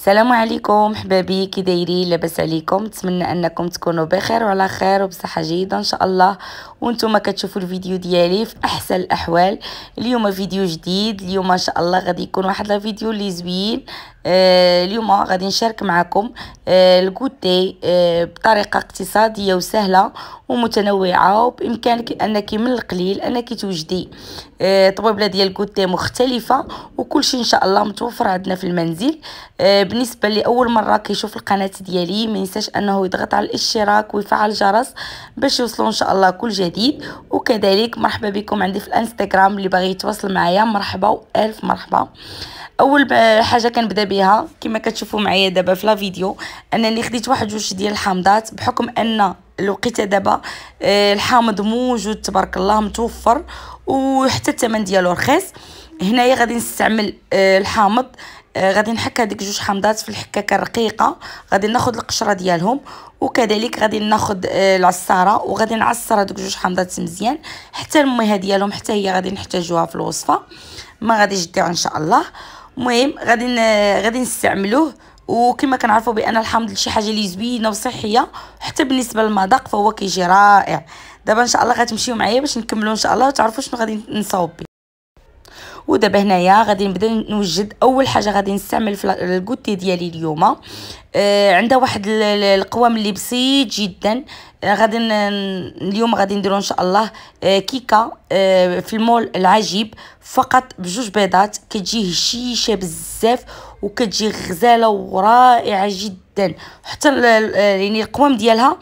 السلام عليكم حبابي كي دايرين لاباس عليكم نتمنى انكم تكونوا بخير وعلى خير وبصحه جيده ان شاء الله وانتم كتشوفوا الفيديو ديالي في احسن الاحوال اليوم فيديو جديد اليوم ان شاء الله غادي يكون واحد الفيديو اللي زوين آه، اليوم غادي نشارك معكم آه، الكوتي آه، بطريقه اقتصاديه وسهله ومتنوعه وبامكانك انك من القليل انك توجدي طبيبله ديال الكوتي مختلفه وكل شيء ان شاء الله متوفر عندنا في المنزل بالنسبه لاول مره كيشوف القناه ديالي ما ينساش انه يضغط على الاشتراك ويفعل الجرس باش يوصلوا ان شاء الله كل جديد وكذلك مرحبا بكم عندي في الانستغرام اللي باغي يتواصل معايا مرحبا والف مرحبا اول حاجه كنبدا بها كما كتشوفوا معايا دابا في لا فيديو انني خديت واحد جوج ديال الحامضات بحكم ان الوقيته دابا آه، الحامض موجود تبارك الله متوفر وحتى الثمن ديالو رخيص هنايا غادي نستعمل آه، الحامض آه، غادي نحك هذيك جوج حامضات في الحكاكه الرقيقه غادي ناخذ القشره ديالهم وكذلك غادي ناخذ العصاره وغادي نعصر هذوك جوج حامضات مزيان حتى الميه ديالهم حتى هي غادي نحتاجوها في الوصفه ما غاديش تضيع ان شاء الله المهم غادي غادي نستعملوه وكما كنعرفوا بان الحامض شي حاجه اللي زوينه وصحيه حتى بالنسبه للمذاق فهو كيجي رائع دابا ان شاء الله غتمشيو معايا باش نكملوا ان شاء الله وتعرفوا شنو غادي نصاوب ودابا هنايا غادي نبدا نوجد اول حاجه غادي نستعمل في الكوتي ديالي اليوم آه عندها واحد القوام اللي بسيط جدا آه غادي اليوم غادي نديرو ان شاء الله آه كيكه آه في المول العجيب فقط بجوج بيضات كتجي هشيشه بزاف وكتجي غزاله ورائعه جدا حتى يعني القوام ديالها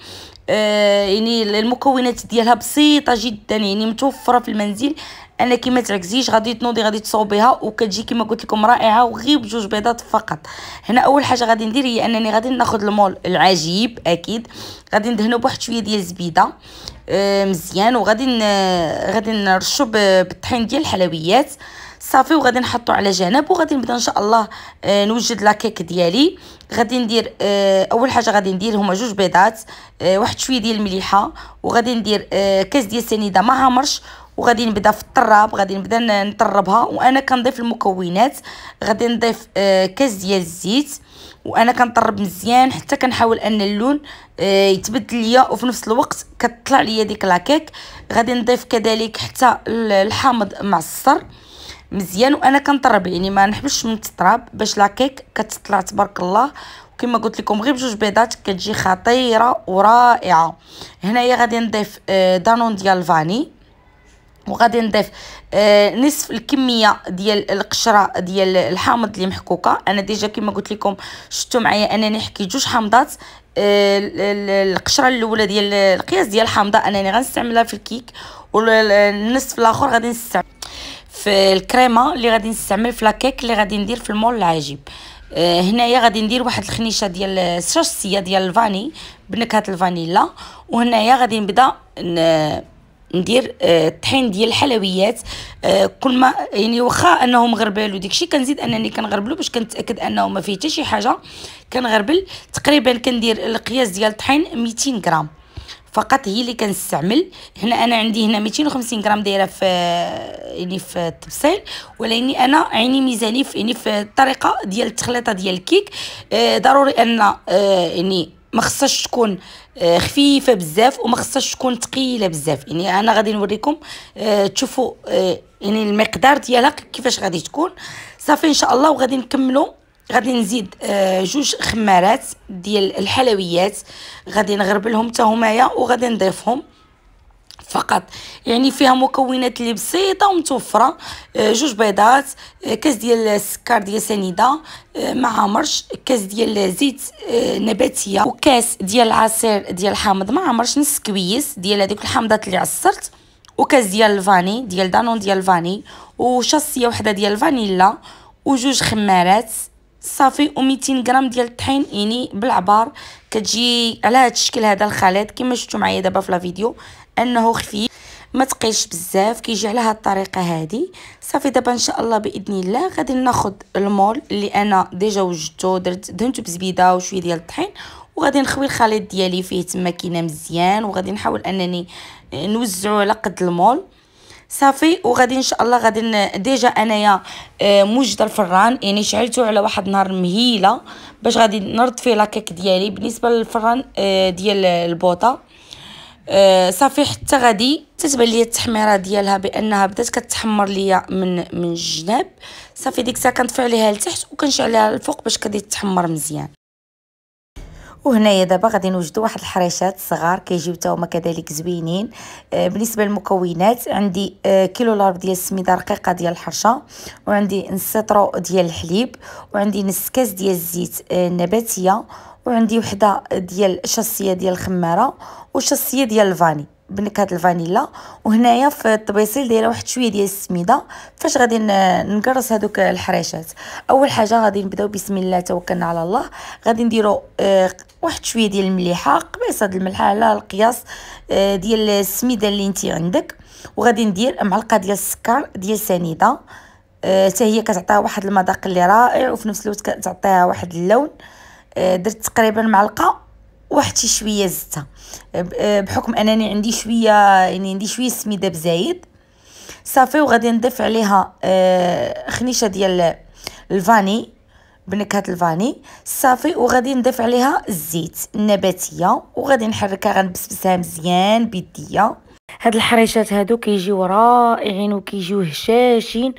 آه يعني المكونات ديالها بسيطه جدا يعني متوفره في المنزل انا كي ما غادي تنوضي غادي تصوبيها وكتجي كما قلت لكم رائعه وغير بجوج بيضات فقط هنا اول حاجه غادي ندير هي انني غادي ناخذ المول العجيب اكيد غادي ندهنو بواحد شويه ديال الزبيده آه مزيان وغادي غادي نرشو بالطحين ديال الحلويات صافي وغادي نحطو على جنب وغادي نبدا ان شاء الله آه، نوجد لاكيك ديالي غادي ندير آه اول حاجه غادي ندير هما جوج بيضات آه واحد شويه ديال المليحه وغادي ندير آه كاس ديال السنيده ما عامرش وغادي نبدا في الطراب غادي نبدا نطربها وانا كنضيف المكونات غادي نضيف آه كاس ديال الزيت وانا كنطرب مزيان حتى كنحاول ان اللون آه يتبدل ليا وفي نفس الوقت كتطلع ليا ديك لاكيك غادي نضيف كذلك حتى الحامض معصر مزيان وانا كنطرب يعني ما نحبش من التراب باش لاكيك كتطلع تبارك الله كما قلت لكم غير بجوج بيضات كتجي خطيره ورائعه هنايا غادي نضيف آه، دانون ديال الفاني وغادي نضيف آه نصف الكميه ديال القشره ديال الحامض اللي محكوكه انا ديجا كما قلت لكم شفتوا معايا انني حكيت جوج حامضات آه القشره الاولى ديال القياس ديال الحامضه انني غنستعملها في الكيك والنصف الاخر غادي نستعمل في الكريمه اللي غادي نستعمل في لاكيك اللي غادي ندير في المول العجيب آه هنايا غادي ندير واحد الخنيشه ديال الشاشسيه ديال الفاني بنكهه الفانيلا وهنايا غادي نبدا ندير آه، الطحين ديال الحلويات آه، كل ما يعني واخا انه مغربل وداكشي كنزيد انني كنغربلو باش كنتاكد انه ما فيه حتى شي حاجه كنغربل تقريبا كندير القياس ديال الطحين 200 غرام فقط هي اللي كنستعمل هنا انا عندي هنا 250 غرام دايره في يعني في التبسيل ولاني يعني انا عيني ميزاني في يعني في الطريقه ديال التخليطه ديال الكيك آه، ضروري ان يعني ما خصهاش تكون آه، خفيفه بزاف وما خصهاش تكون ثقيله بزاف يعني انا غادي نوريكم آه، تشوفوا آه، يعني المقدار ديالها كيفاش غادي تكون صافي ان شاء الله وغادي نكملوا غادي نزيد جوج خمارات ديال الحلويات غادي نغربلهم حتى همايا وغادي نضيفهم فقط يعني فيها مكونات اللي بسيطه ومتوفره آه، جوج بيضات آه، كاس ديال السكر ديال سنيده آه، مع مرش كاس ديال زيت نباتيه وكاس ديال العصير ديال الحامض مع مرش نص كويس ديال هذوك الحامضات اللي عصرت وكاس ديال الفاني ديال دانون ديال الفاني وشاصيه وحده ديال الفانيلا وجوج خمارات صافي و200 غرام ديال الطحين يعني بالعبار كتجي على هذا الشكل هذا الخليط كما شفتوا معايا دابا في لا فيديو انه خفيف ما تقيلش بزاف كيجي على هاد الطريقه هادي صافي دابا ان شاء الله باذن الله غادي ناخذ المول اللي انا ديجا وجدته درت دهنته بزبيده وشويه ديال الطحين وغادي نخوي الخليط ديالي فيه تما كاينه مزيان وغادي نحاول انني نوزعو على قد المول صافي وغادي ان شاء الله غادي ديجا انايا آه، موجده الفران يعني شعلته على واحد النار مهيله باش غادي نرد فيه لاكيك ديالي بالنسبه للفران آه، ديال البوطه آه صافي حتى غادي تتبان ليا التحميره ديالها بانها بدات كتحمر ليا من من الجناب صافي ديك الساعه كنطفي عليها لتحت وكنشعلها الفوق باش كدي تحمر مزيان وهنايا دابا غادي نوجدوا واحد الحريشات صغار كيجيو حتى هما كذلك زوينين آه بالنسبه للمكونات عندي آه كيلو لارب ديال السميده رقيقه ديال الحرشه وعندي نص سطرو ديال الحليب وعندي نص كاس ديال الزيت النباتيه آه، وعندي وحده ديال شاسيه ديال الخماره وشاسيه ديال الفاني بنكهه الفانيلا وهنايا في الطبيصيل دايره واحد شويه ديال السميده فاش غادي نقرص هذوك الحريشات اول حاجه غادي نبداو بسم الله توكلنا على الله غادي نديرو آه، واحد شويه ديال المليحه قبيصه ديال الملحه على القياس آه، ديال السميده اللي انت عندك وغادي ندير معلقه ديال السكر ديال سنيده آه، حتى هي كتعطيها واحد المذاق اللي رائع وفي نفس الوقت كتعطيها واحد اللون آه، درت تقريبا معلقه واحد شي شويه زته آه، آه، بحكم انني عندي شويه يعني عندي شويه سميده بزايد صافي وغادي نضيف عليها خنيشه ديال الفاني بنكهه الفاني صافي وغادي نضيف عليها الزيت النباتيه وغادي نحركها غنبسبسها مزيان بيديا هاد الحريشات هادو كيجيو رائعين وكيجيو هشاشين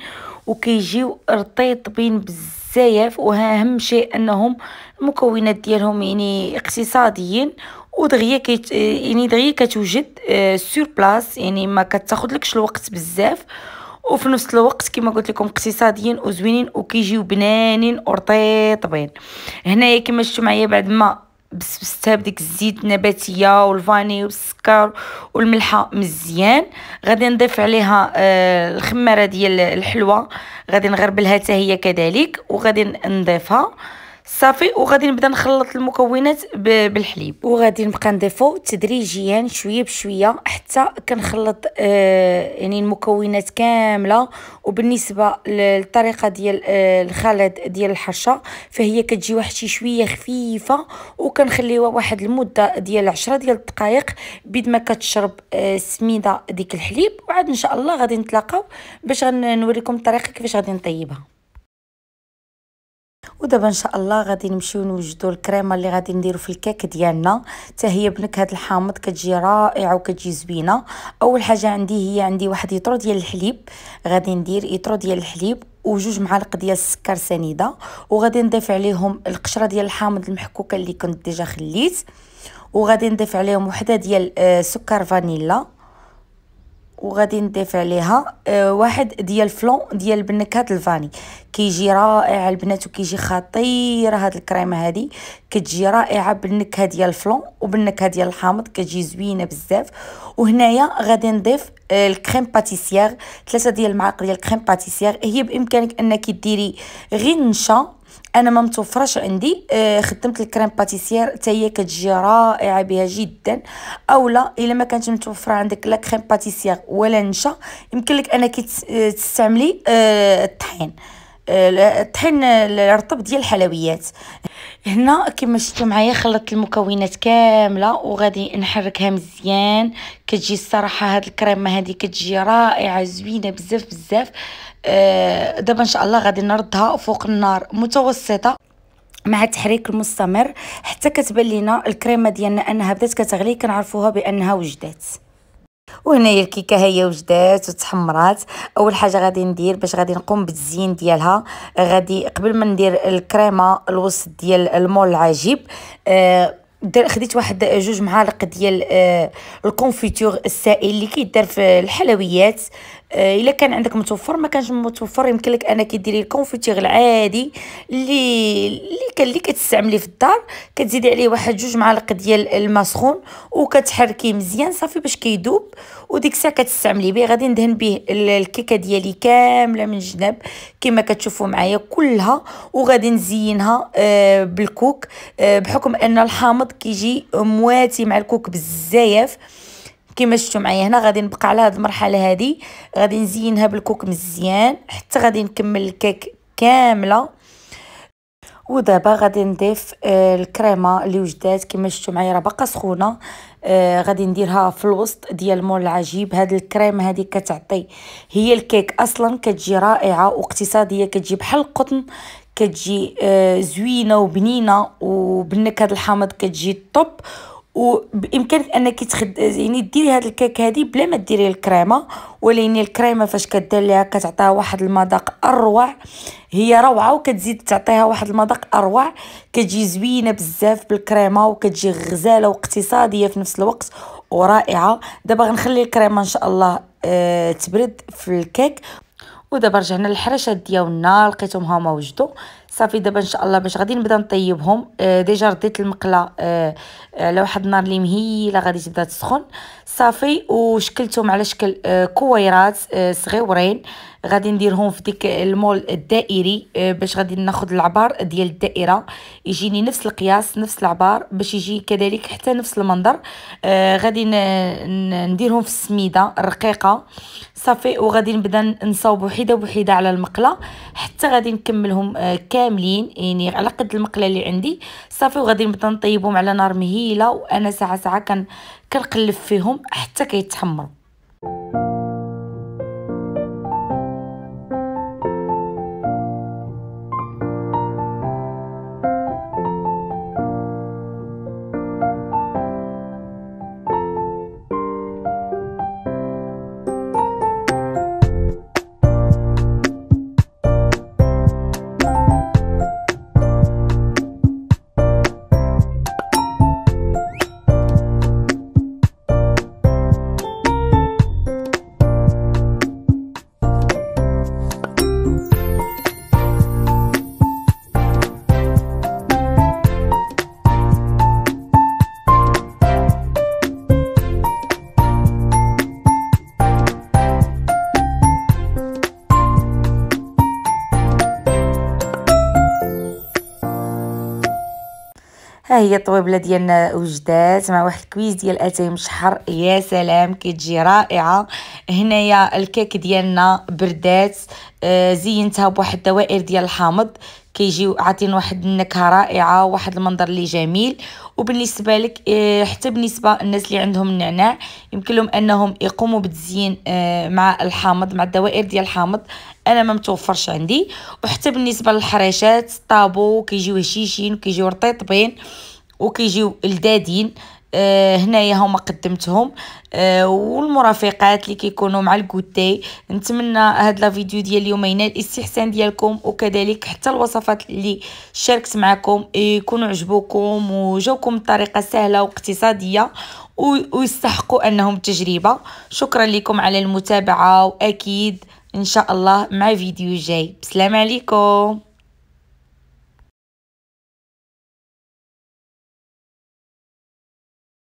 وكيجيو رطيطبين بزاف وها اهم شيء انهم المكونات ديالهم يعني اقتصاديين ودغيا كيت يعني دغيا كتوجد سور آه، بلاص يعني ما كتاخذلكش الوقت بزاف وفي نفس الوقت كما قلت لكم اقتصاديين وزوينين وكيجيو بنانين ورطيطبين هنايا كما شفتوا معايا بعد ما بسبستها بديك الزيت النباتيه والفاني والسكر والملحه مزيان غادي نضيف عليها آه، الخماره ديال الحلوه غادي نغربلها حتى هي كذلك وغادي نضيفها صافي وغادي نبدا نخلط المكونات بالحليب وغادي نبقى نضيفو تدريجيا شويه بشويه حتى كنخلط آه يعني المكونات كامله وبالنسبه للطريقه ديال آه الخلط ديال الحشه فهي كتجي واحد شي شويه خفيفه وكنخليوها واحد المده ديال 10 ديال الدقائق بيد ما كتشرب آه السميده ديك الحليب وعاد ان شاء الله غادي نتلاقاو باش غنوريكم الطريقه كيفاش غادي نطيبها ودابا ان شاء الله غادي نمشيو نوجدو الكريمه اللي غادي نديرو في الكيك ديالنا حتى هي بنكهه الحامض كتجي رائعه وكتجي زوينه اول حاجه عندي هي عندي واحد يطرو ديال الحليب غادي ندير يطرو ديال الحليب وجوج معالق ديال السكر سنيده وغادي نضيف عليهم القشره ديال الحامض المحكوكه اللي كنت ديجا خليت وغادي نضيف عليهم وحده ديال آه، سكر فانيلا وغادي نضيف عليها أه واحد ديال فلون ديال بنكهه الفاني كيجي رائع البنات وكيجي خطير هاد الكريمه هادي كتجي رائعه بالنكهه ديال الفلون وبالنكهه ديال الحامض كتجي زوينه بزاف وهنايا غادي نضيف آه، الكريم باتيسيير ثلاثه ديال المعالق ديال الكريم باتيسيير هي بامكانك انك ديري غير نشا انا ما متوفرش عندي آه، خدمت الكريم باتيسير حتى هي كتجي رائعه بها جدا اولا الا ما كانت متوفره عندك لا كريم باتيسير ولا نشا يمكن لك انك تستعملي آه، الطحين آه، الطحين الرطب ديال الحلويات هنا كما شفتوا معايا خلطت المكونات كامله وغادي نحركها مزيان كتجي الصراحه هاد الكريمه هادي كتجي رائعه زوينه بزاف بزاف آه دابا ان شاء الله غادي نردها فوق النار متوسطه مع التحريك المستمر حتى كتبان لينا الكريمه ديالنا انها بدات كتغلي كنعرفوها بانها وجدات وهنايا الكيكه هي وجدات وتحمرات اول حاجه غادي ندير باش غادي نقوم بالزين ديالها غادي قبل ما ندير الكريمه الوسط ديال المول العجيب آه، دير خديت واحد جوج معالق ديال آه، الكونفيتور السائل اللي كيدار في الحلويات آه، الا كان عندك متوفر ما كانش متوفر يمكن لك انك ديري الكونفيتير العادي اللي اللي اللي كتستعملي في الدار كتزيدي عليه واحد جوج معالق ديال الماء سخون وكتحركيه مزيان صافي باش كيذوب وديك الساعه كتستعملي به غادي ندهن به الكيكه ديالي كامله من جناب كما كتشوفوا معايا كلها وغادي نزينها آه، بالكوك آه، بحكم ان الحامض كيجي مواتي مع الكوك بزاف كما شفتوا معايا هنا غادي نبقى على هاد المرحله هادي غادي نزينها بالكوك مزيان حتى غادي نكمل الكيك كامله ودابا غادي نضيف آه، الكريمه اللي وجدات كما شفتوا معايا راه باقا سخونه آه، غادي نديرها في الوسط ديال مول العجيب هاد الكريمه هادي كتعطي هي الكيك اصلا كتجي رائعه واقتصاديه كتجي بحال القطن كتجي آه، زوينه وبنينه وبالنكهه الحامض كتجي طوب وبامكانك انك تخد يعني ديري هاد الكيك هادي بلا ما ديري الكريمه ولكن الكريمه فاش كدير ليها كتعطيها واحد المذاق اروع هي روعه وكتزيد تعطيها واحد المذاق اروع كتجي زوينه بزاف بالكريمه وكتجي غزاله واقتصاديه في نفس الوقت ورائعه دابا غنخلي الكريمه ان شاء الله أه تبرد في الكيك ودابا رجعنا للحرشات ديالنا لقيتهم هما وجدوا صافي دابا ان شاء الله باش غادي نبدا نطيبهم آه ديجا رديت المقله آه على آه، واحد النار اللي مهيله غادي تبدا تسخن صافي وشكلتهم على شكل آه كويرات آه صغيورين غادي نديرهم في ديك المول الدائري آه باش غادي ناخذ العبار ديال الدائره يجيني نفس القياس نفس العبار باش يجي كذلك حتى نفس المنظر آه غادي نديرهم في السميده الرقيقه صافي وغادي نبدا نصاوب وحده بوحده على المقله حتى غادي نكملهم آه كاملين يعني على قد المقله اللي عندي صافي وغادي نبدا نطيبهم على نار مهيله وانا ساعه ساعه كن كنقلب فيهم حتى كيتحمروا ها هي الطويبله ديالنا وجدات مع واحد الكويز ديال اتاي مشحر يا سلام كتجي رائعه هنايا الكيك ديالنا بردات آه زينتها بواحد الدوائر ديال الحامض كيجيو عاطين واحد النكهه رائعه واحد المنظر اللي جميل وبالنسبه لك آه، حتى بالنسبه الناس اللي عندهم النعناع يمكن لهم انهم يقوموا بالتزيين آه، مع الحامض مع الدوائر ديال الحامض انا ما متوفرش عندي وحتى بالنسبه للحريشات طابو كيجيو هشيشين وكيجيو رطيطبين وكيجيو لذادين آه هنايا هما قدمتهم آه والمرافقات اللي كيكونوا مع الكوتي نتمنى هاد لا فيديو ديال اليوم ينال الاستحسان ديالكم وكذلك حتى الوصفات اللي شاركت معكم يكونوا عجبوكم وجاوكم بطريقه سهله واقتصاديه ويستحقوا انهم تجربه شكرا لكم على المتابعه واكيد ان شاء الله مع فيديو جاي بسلام عليكم